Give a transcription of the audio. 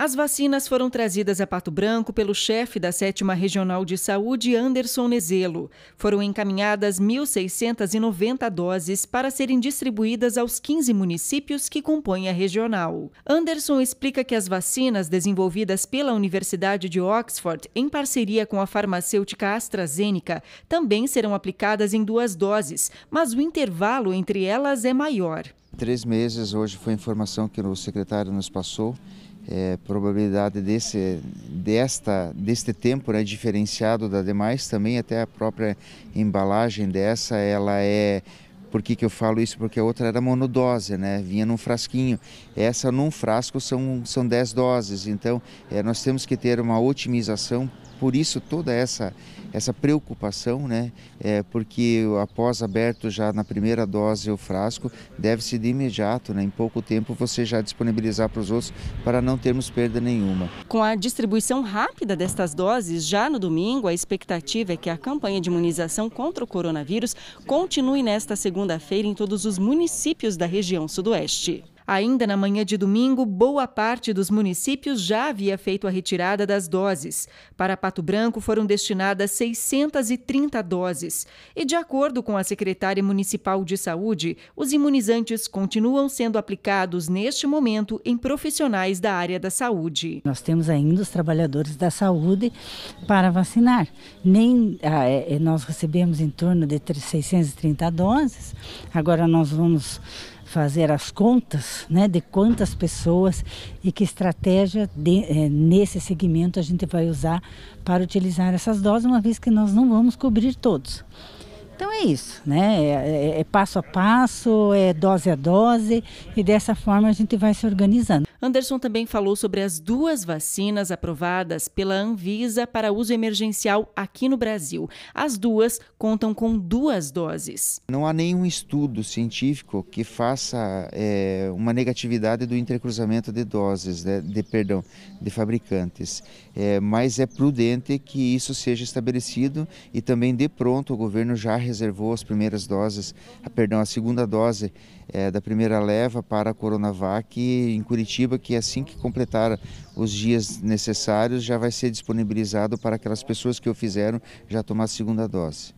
As vacinas foram trazidas a Pato Branco pelo chefe da 7 Regional de Saúde, Anderson Nezelo. Foram encaminhadas 1.690 doses para serem distribuídas aos 15 municípios que compõem a regional. Anderson explica que as vacinas desenvolvidas pela Universidade de Oxford, em parceria com a farmacêutica AstraZeneca, também serão aplicadas em duas doses, mas o intervalo entre elas é maior. Três meses, hoje foi a informação que o secretário nos passou é, probabilidade desse, desta, deste tempo né, diferenciado da demais, também até a própria embalagem dessa, ela é por que, que eu falo isso? Porque a outra era monodose, né? Vinha num frasquinho. Essa num frasco são, são 10 doses. Então, é, nós temos que ter uma otimização. Por isso, toda essa, essa preocupação, né? É, porque após aberto já na primeira dose o frasco, deve-se de imediato, né? em pouco tempo, você já disponibilizar para os outros para não termos perda nenhuma. Com a distribuição rápida destas doses, já no domingo, a expectativa é que a campanha de imunização contra o coronavírus continue nesta segunda segunda-feira em todos os municípios da região sudoeste. Ainda na manhã de domingo, boa parte dos municípios já havia feito a retirada das doses. Para Pato Branco foram destinadas 630 doses. E de acordo com a secretária municipal de saúde, os imunizantes continuam sendo aplicados neste momento em profissionais da área da saúde. Nós temos ainda os trabalhadores da saúde para vacinar. Nem ah, é, é, nós recebemos em torno de 630 doses. Agora nós vamos fazer as contas né, de quantas pessoas e que estratégia de, é, nesse segmento a gente vai usar para utilizar essas doses, uma vez que nós não vamos cobrir todos. Então é isso, né? É, é, é passo a passo, é dose a dose e dessa forma a gente vai se organizando. Anderson também falou sobre as duas vacinas aprovadas pela Anvisa para uso emergencial aqui no Brasil. As duas contam com duas doses. Não há nenhum estudo científico que faça é, uma negatividade do intercruzamento de doses, de, né, de perdão, de fabricantes. É, mas é prudente que isso seja estabelecido e também de pronto o governo já reservou as primeiras doses, a, perdão, a segunda dose é, da primeira leva para a Coronavac em Curitiba Curitiba, que assim que completar os dias necessários, já vai ser disponibilizado para aquelas pessoas que o fizeram já tomar a segunda dose.